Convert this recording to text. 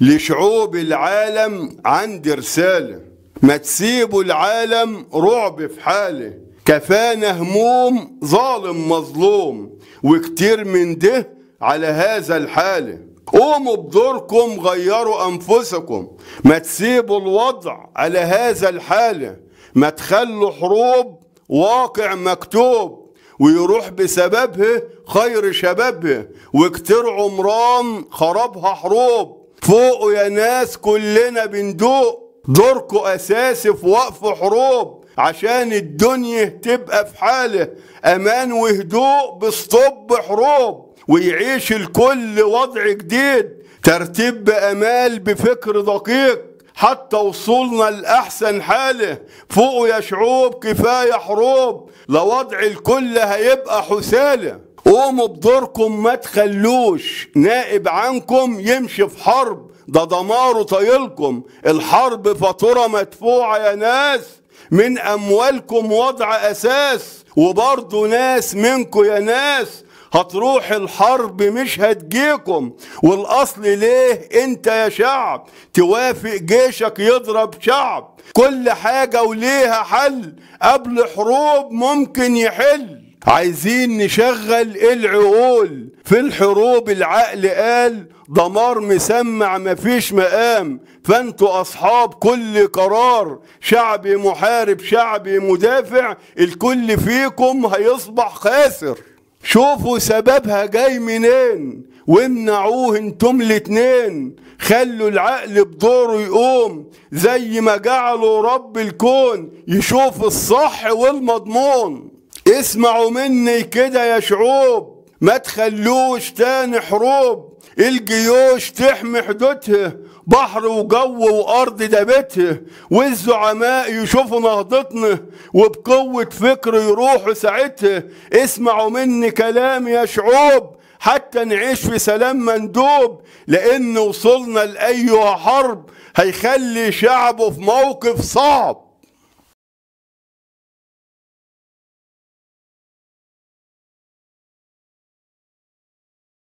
لشعوب العالم عندي رسالة ما تسيبوا العالم رعب في حاله كفانا هموم ظالم مظلوم وكتير من ده على هذا الحالة قوموا بدوركم غيروا أنفسكم ما تسيبوا الوضع على هذا الحالة ما تخلوا حروب واقع مكتوب ويروح بسببها خير شبابها وكتير عمران خرابها حروب فوقوا يا ناس كلنا بندوق دوركم أساسي في وقف حروب عشان الدنيا تبقى في حاله أمان وهدوء بسطب حروب ويعيش الكل وضع جديد ترتيب بأمال بفكر دقيق حتى وصولنا لأحسن حاله فوقوا يا شعوب كفاية حروب لوضع الكل هيبقى حسالة قوموا بدوركم ما تخلوش نائب عنكم يمشي في حرب ده دماره طايلكم الحرب فاتورة مدفوعة يا ناس من أموالكم وضع أساس وبرضو ناس منكم يا ناس هتروح الحرب مش هتجيكم والأصل ليه أنت يا شعب توافق جيشك يضرب شعب كل حاجة وليها حل قبل حروب ممكن يحل عايزين نشغل العقول في الحروب العقل قال دمار مسمع مفيش مقام فانتوا اصحاب كل قرار شعبي محارب شعبي مدافع الكل فيكم هيصبح خاسر شوفوا سببها جاي منين وامنعوه انتم الاتنين خلوا العقل بدوره يقوم زي ما جعلوا رب الكون يشوف الصح والمضمون اسمعوا مني كده يا شعوب ما تخلوش تاني حروب الجيوش تحمي حدودها بحر وجو وارض دابتها والزعماء يشوفوا نهضتنا وبقوه فكر يروحوا ساعتها اسمعوا مني كلام يا شعوب حتى نعيش في سلام مندوب لان وصلنا لاي حرب هيخلي شعبه في موقف صعب